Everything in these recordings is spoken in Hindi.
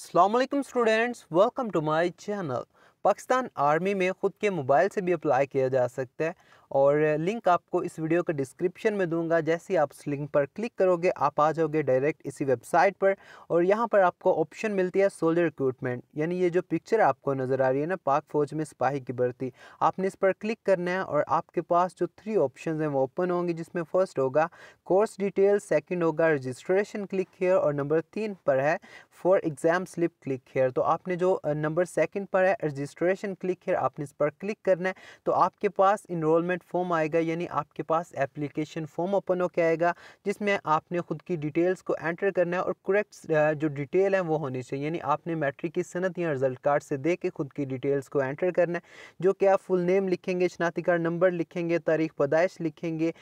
अल्लाम students welcome to my channel Pakistan army में ख़ुद के मोबाइल से भी अप्लाई किया जा सकता है और लिंक आपको इस वीडियो के डिस्क्रिप्शन में दूंगा जैसे आप इस लिंक पर क्लिक करोगे आप आ जाओगे डायरेक्ट इसी वेबसाइट पर और यहाँ पर आपको ऑप्शन मिलती है सोल्जर रिक्रूटमेंट यानी ये जो पिक्चर आपको नज़र आ रही है ना पाक फ़ौज में सिपाही की भर्ती आपने इस पर क्लिक करना है और आपके पास जो थ्री ऑप्शन हैं वो ओपन होंगे जिसमें फ़र्स्ट होगा कोर्स डिटेल सेकेंड होगा रजिस्ट्रेशन क्लिक हेयर और नंबर तीन पर है for exam slip click here तो आपने जो नंबर सेकेंड पर है रजिस्ट्रेशन क्लिक हेयर आपने इस पर क्लिक करना है तो आपके पास इनरोलमेंट अपॉइंटमेंट फॉर्म आएगा यानी आपके पास एप्लीकेशन फॉर्म ओपन होकर आएगा जिसमें आपने खुद की डिटेल्स को एंटर करना है और करेक्ट जो डिटेल है वो होनी चाहिए यानी आपने मैट्रिक की सनत या रिजल्ट कार्ड से दे के खुद की डिटेल्स को एंटर करना है जो कि आप फुल नेम लिखेंगे शनाती कार्ड नंबर लिखेंगे तारीख पैदाइश लिखेंगे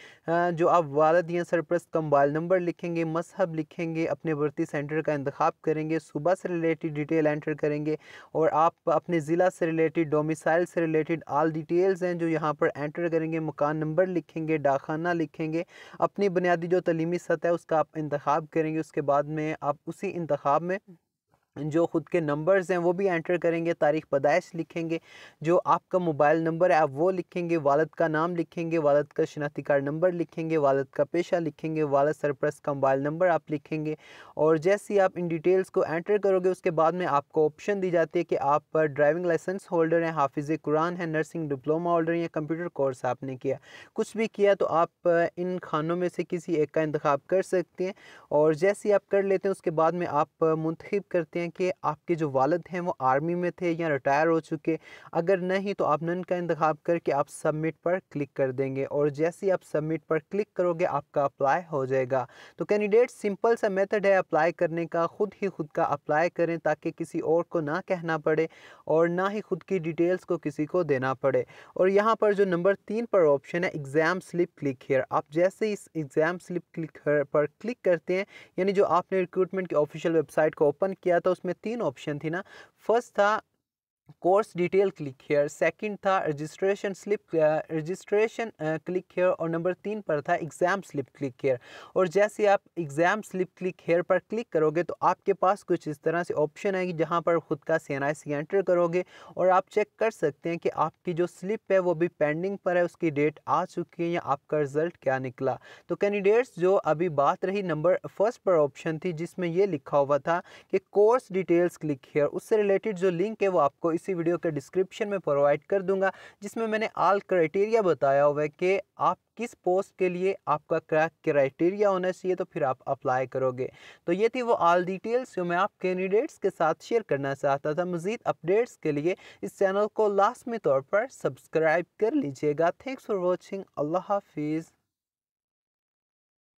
जो आप वालद या सरप्रस्त का मोबाइल नंबर लिखेंगे मजहब लिखेंगे अपने भर्ती सेंटर का इंतखब करेंगे सुबह से रिलेटेड डिटेल एंटर करेंगे और आप अपने ज़िला से रिलेटेड डोमिसाइल से रिलेटेड आल डिटेल्स हैं जो यहाँ पर एंटर करेंगे करेंगे मकान नंबर लिखेंगे डाखाना लिखेंगे अपनी बुनियादी जो तलीमी सतह है उसका आप इंतखब करेंगे उसके बाद में आप उसी इंतखब में जो ख़ुद के नंबर्स हैं वो भी एंटर करेंगे तारीख पैदाइश लिखेंगे जो आपका मोबाइल नंबर है आप वो लिखेंगे वालद का नाम लिखेंगे वालद का शनाख्ती कार्ड नंबर लिखेंगे वालद का पेशा लिखेंगे वालद सरप्रस का मोबाइल नंबर आप लिखेंगे और जैसे ही आप इन डिटेल्स को एंटर करोगे उसके बाद में आपको ऑप्शन दी जाती है कि आप ड्राइविंग लाइसेंस होल्डर हैं हाफिज़ कुरान है नर्सिंग डिप्लोमा होल्डर या कंप्यूटर कोर्स आपने किया कुछ भी किया तो आप इन खानों में से किसी एक का इंतखब कर सकते हैं और जैसे ही आप कर लेते हैं उसके बाद में आप मंतखब करते हैं हैं कि आपके जो वालद हैं वो आर्मी में थे या रिटायर हो चुके अगर नहीं तो आप नन का इंतखब करके आप सबमिट पर क्लिक कर देंगे और जैसे ही आप सबमिट पर क्लिक करोगे आपका अप्लाई हो जाएगा तो कैंडिडेट सिंपल सा मेथड है अप्लाई करने का ख़ुद ही खुद का अप्लाई करें ताकि किसी और को ना कहना पड़े और ना ही खुद की डिटेल्स को किसी को देना पड़े और यहाँ पर जो नंबर तीन पर ऑप्शन है एग्ज़ाम स्लिप क्लिक हेयर आप जैसे इस एग्ज़ाम स्लिप क्लिक पर क्लिक करते हैं यानी जो आपने रिक्रूटमेंट की ऑफिशियल वेबसाइट को ओपन किया था उसमें तीन ऑप्शन थी ना फर्स्ट था course detail click here second था registration slip registration click here और नंबर तीन पर था एग्ज़ाम स्लिप क्लिक हेयर और जैसे आप एग्ज़ाम स्लिप क्लिक हेयर पर क्लिक करोगे तो आपके पास कुछ इस तरह से ऑप्शन आएगी जहां पर ख़ुद का सी एन आई सी एंटर करोगे और आप चेक कर सकते हैं कि आपकी जो स्लिप है वो भी पेंडिंग पर है उसकी डेट आ चुकी है या आपका रिज़ल्ट क्या निकला तो कैंडिडेट्स जो अभी बात रही नंबर फर्स्ट पर ऑप्शन थी जिसमें यह लिखा हुआ था कि कोर्स डिटेल्स क्लिक हेयर उससे रिलेटेड जो लिंक है वो आपको इसी वीडियो के डिस्क्रिप्शन में प्रोवाइड कर दूंगा जिसमें मैंने आल क्राइटेरिया बताया हुआ है कि आप किस पोस्ट के लिए आपका क्या क्राइटेरिया होना चाहिए तो फिर आप अप्लाई करोगे तो ये थी वो ऑल डिटेल्स जो मैं आप कैंडिडेट्स के साथ शेयर करना चाहता था मज़ीद अपडेट्स के लिए इस चैनल को लास्ट में तौर पर सब्सक्राइब कर लीजिएगा थैंक्स फॉर वॉचिंग अल्लाह हाफिज़